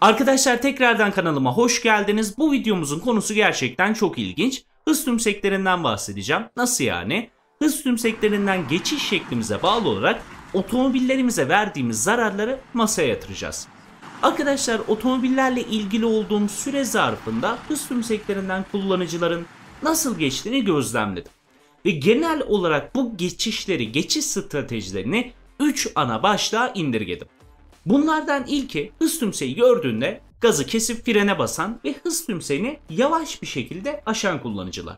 Arkadaşlar tekrardan kanalıma hoş geldiniz. Bu videomuzun konusu gerçekten çok ilginç. Hız tümseklerinden bahsedeceğim. Nasıl yani? Hız tümseklerinden geçiş şeklimize bağlı olarak otomobillerimize verdiğimiz zararları masaya yatıracağız. Arkadaşlar otomobillerle ilgili olduğum süre zarfında hız tümseklerinden kullanıcıların nasıl geçtiğini gözlemledim. Ve genel olarak bu geçişleri, geçiş stratejilerini 3 ana başlığa indirgedim. Bunlardan ilki hız tümseyi gördüğünde gazı kesip frene basan ve hız tümseyini yavaş bir şekilde aşan kullanıcılar.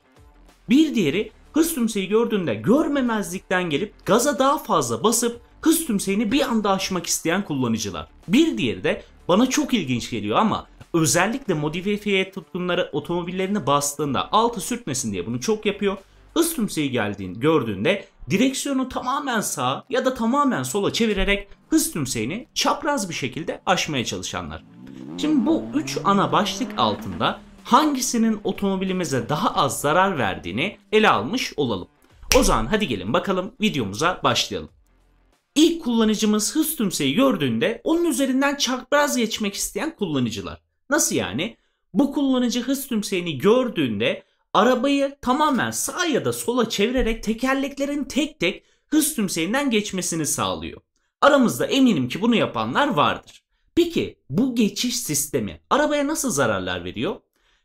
Bir diğeri hız tümseyi gördüğünde görmemezlikten gelip gaza daha fazla basıp hız tümseyini bir anda aşmak isteyen kullanıcılar. Bir diğeri de bana çok ilginç geliyor ama özellikle modifiye tutkunları otomobillerini bastığında altı sürtmesin diye bunu çok yapıyor. Hız tümseyi geldiğin gördüğünde direksiyonu tamamen sağa ya da tamamen sola çevirerek hız tümseyini çapraz bir şekilde aşmaya çalışanlar. Şimdi bu üç ana başlık altında hangisinin otomobilimize daha az zarar verdiğini ele almış olalım. O zaman hadi gelin bakalım videomuza başlayalım. İlk kullanıcımız hız tümseyi gördüğünde onun üzerinden çapraz geçmek isteyen kullanıcılar. Nasıl yani? Bu kullanıcı hız tümseyini gördüğünde arabayı tamamen sağa ya da sola çevirerek tekerleklerin tek tek hız tümseyinden geçmesini sağlıyor. Aramızda eminim ki bunu yapanlar vardır. Peki bu geçiş sistemi arabaya nasıl zararlar veriyor?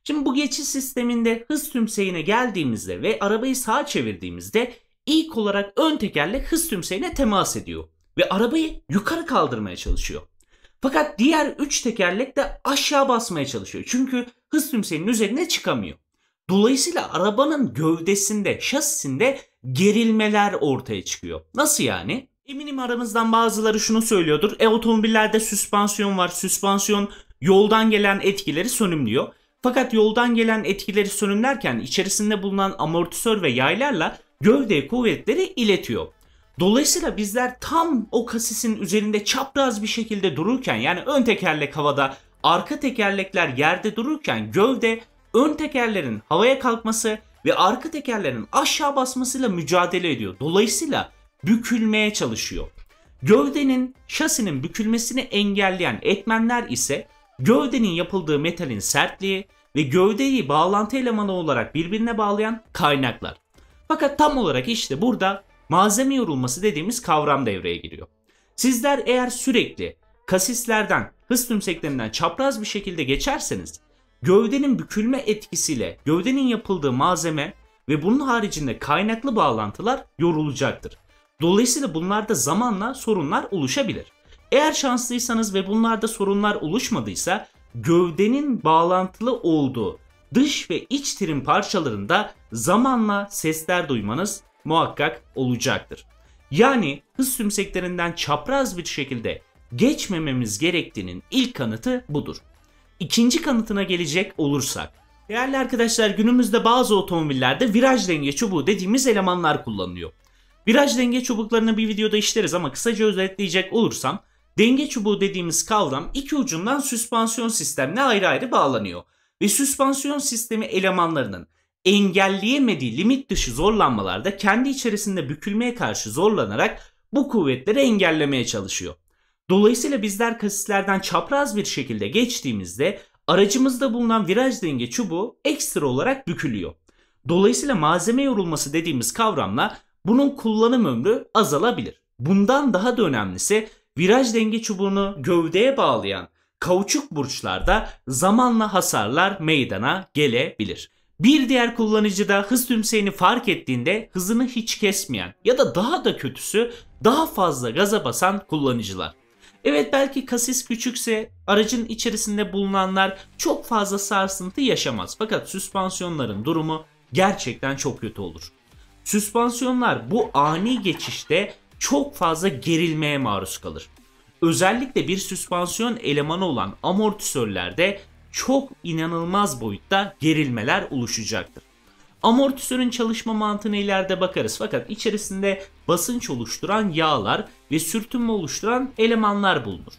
Şimdi bu geçiş sisteminde hız tümseyine geldiğimizde ve arabayı sağa çevirdiğimizde ilk olarak ön tekerlek hız tümseyine temas ediyor ve arabayı yukarı kaldırmaya çalışıyor. Fakat diğer üç tekerlek de aşağı basmaya çalışıyor. Çünkü hız tümseyinin üzerine çıkamıyor. Dolayısıyla arabanın gövdesinde, şasisinde gerilmeler ortaya çıkıyor. Nasıl yani? Eminim aramızdan bazıları şunu söylüyordur. E otomobillerde süspansiyon var. Süspansiyon yoldan gelen etkileri sönümlüyor. Fakat yoldan gelen etkileri sönümlerken içerisinde bulunan amortisör ve yaylarla gövdeye kuvvetleri iletiyor. Dolayısıyla bizler tam o kasisin üzerinde çapraz bir şekilde dururken yani ön tekerlek havada arka tekerlekler yerde dururken gövde ön tekerlerin havaya kalkması ve arka tekerlerin aşağı basmasıyla mücadele ediyor. Dolayısıyla bükülmeye çalışıyor. Gövdenin şasinin bükülmesini engelleyen etmenler ise gövdenin yapıldığı metalin sertliği ve gövdeyi bağlantı elemanı olarak birbirine bağlayan kaynaklar. Fakat tam olarak işte burada malzeme yorulması dediğimiz kavram devreye giriyor. Sizler eğer sürekli kasislerden, hız tümseklerinden çapraz bir şekilde geçerseniz Gövdenin bükülme etkisiyle gövdenin yapıldığı malzeme ve bunun haricinde kaynaklı bağlantılar yorulacaktır. Dolayısıyla bunlarda zamanla sorunlar oluşabilir. Eğer şanslıysanız ve bunlarda sorunlar oluşmadıysa gövdenin bağlantılı olduğu dış ve iç trim parçalarında zamanla sesler duymanız muhakkak olacaktır. Yani hız sümseklerinden çapraz bir şekilde geçmememiz gerektiğinin ilk kanıtı budur. İkinci kanıtına gelecek olursak. Değerli arkadaşlar günümüzde bazı otomobillerde viraj denge çubuğu dediğimiz elemanlar kullanılıyor. Viraj denge çubuklarını bir videoda işleriz ama kısaca özetleyecek olursam denge çubuğu dediğimiz kavram iki ucundan süspansiyon sistemine ayrı ayrı bağlanıyor ve süspansiyon sistemi elemanlarının engelleyemediği limit dışı zorlanmalarda kendi içerisinde bükülmeye karşı zorlanarak bu kuvvetleri engellemeye çalışıyor. Dolayısıyla bizler kasislerden çapraz bir şekilde geçtiğimizde aracımızda bulunan viraj denge çubuğu ekstra olarak bükülüyor. Dolayısıyla malzeme yorulması dediğimiz kavramla bunun kullanım ömrü azalabilir. Bundan daha da önemlisi viraj denge çubuğunu gövdeye bağlayan kauçuk burçlarda zamanla hasarlar meydana gelebilir. Bir diğer kullanıcı da hız tümseyini fark ettiğinde hızını hiç kesmeyen ya da daha da kötüsü daha fazla gaza basan kullanıcılar. Evet belki kasis küçükse aracın içerisinde bulunanlar çok fazla sarsıntı yaşamaz. Fakat süspansiyonların durumu gerçekten çok kötü olur. Süspansiyonlar bu ani geçişte çok fazla gerilmeye maruz kalır. Özellikle bir süspansiyon elemanı olan amortisörlerde çok inanılmaz boyutta gerilmeler oluşacaktır. Amortisörün çalışma mantığına ileride bakarız fakat içerisinde basınç oluşturan yağlar ve sürtünme oluşturan elemanlar bulunur.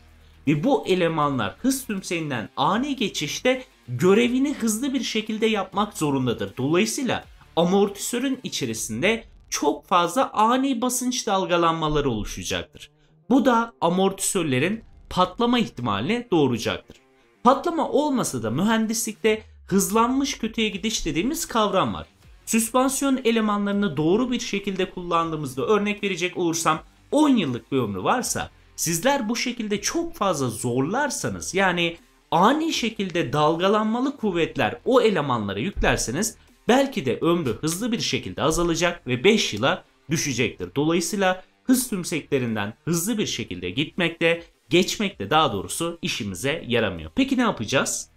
Ve bu elemanlar hız tümseninden ani geçişte görevini hızlı bir şekilde yapmak zorundadır. Dolayısıyla amortisörün içerisinde çok fazla ani basınç dalgalanmaları oluşacaktır. Bu da amortisörlerin patlama ihtimalini doğuracaktır. Patlama olmasa da mühendislikte hızlanmış kötüye gidiş dediğimiz kavram var. Süspansiyon elemanlarını doğru bir şekilde kullandığımızda örnek verecek olursam 10 yıllık bir ömrü varsa sizler bu şekilde çok fazla zorlarsanız yani ani şekilde dalgalanmalı kuvvetler o elemanlara yüklerseniz belki de ömrü hızlı bir şekilde azalacak ve 5 yıla düşecektir. Dolayısıyla hız tümseklerinden hızlı bir şekilde gitmekte, geçmekte daha doğrusu işimize yaramıyor. Peki ne yapacağız?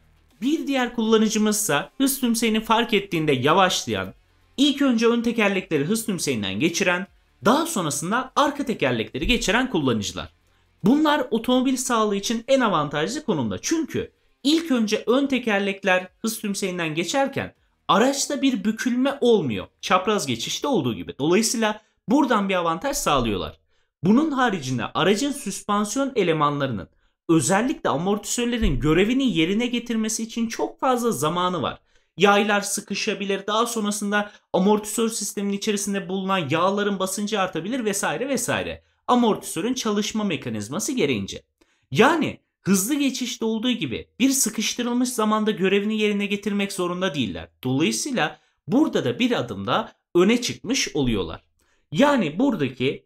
Bir diğer kullanıcımızsa hız tümseğini fark ettiğinde yavaşlayan, İlk önce ön tekerlekleri hız tümseyinden geçiren, daha sonrasında arka tekerlekleri geçiren kullanıcılar. Bunlar otomobil sağlığı için en avantajlı konumda. Çünkü ilk önce ön tekerlekler hız tümseyinden geçerken araçta bir bükülme olmuyor. Çapraz geçişte olduğu gibi. Dolayısıyla buradan bir avantaj sağlıyorlar. Bunun haricinde aracın süspansiyon elemanlarının özellikle amortisörlerin görevini yerine getirmesi için çok fazla zamanı var yaylar sıkışabilir. Daha sonrasında amortisör sisteminin içerisinde bulunan yağların basıncı artabilir vesaire vesaire. Amortisörün çalışma mekanizması gereğince. Yani hızlı geçişte olduğu gibi bir sıkıştırılmış zamanda görevini yerine getirmek zorunda değiller. Dolayısıyla burada da bir adımda öne çıkmış oluyorlar. Yani buradaki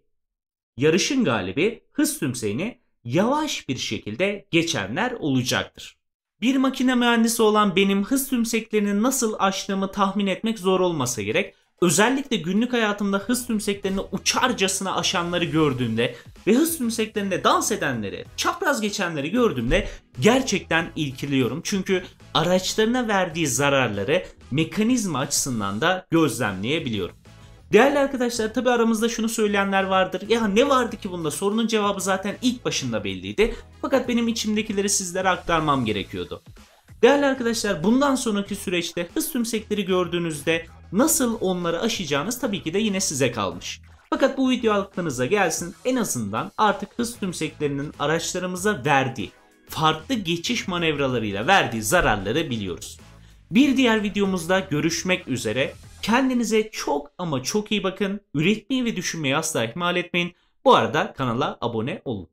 yarışın galibi hız tümseyini yavaş bir şekilde geçenler olacaktır. Bir makine mühendisi olan benim hız tümseklerini nasıl aştığımı tahmin etmek zor olmasa gerek. Özellikle günlük hayatımda hız tümseklerini uçarcasına aşanları gördüğümde ve hız tümseklerinde dans edenleri, çapraz geçenleri gördüğümde gerçekten ilkiliyorum. Çünkü araçlarına verdiği zararları mekanizma açısından da gözlemleyebiliyorum. Değerli arkadaşlar tabi aramızda şunu söyleyenler vardır. Ya ne vardı ki bunda sorunun cevabı zaten ilk başında belliydi. Fakat benim içimdekileri sizlere aktarmam gerekiyordu. Değerli arkadaşlar bundan sonraki süreçte hız tümsekleri gördüğünüzde nasıl onları aşacağınız tabii ki de yine size kalmış. Fakat bu video aklınıza gelsin en azından artık hız tümseklerinin araçlarımıza verdiği farklı geçiş manevralarıyla verdiği zararları biliyoruz. Bir diğer videomuzda görüşmek üzere. Kendinize çok ama çok iyi bakın. Üretmeyi ve düşünmeyi asla ihmal etmeyin. Bu arada kanala abone olun.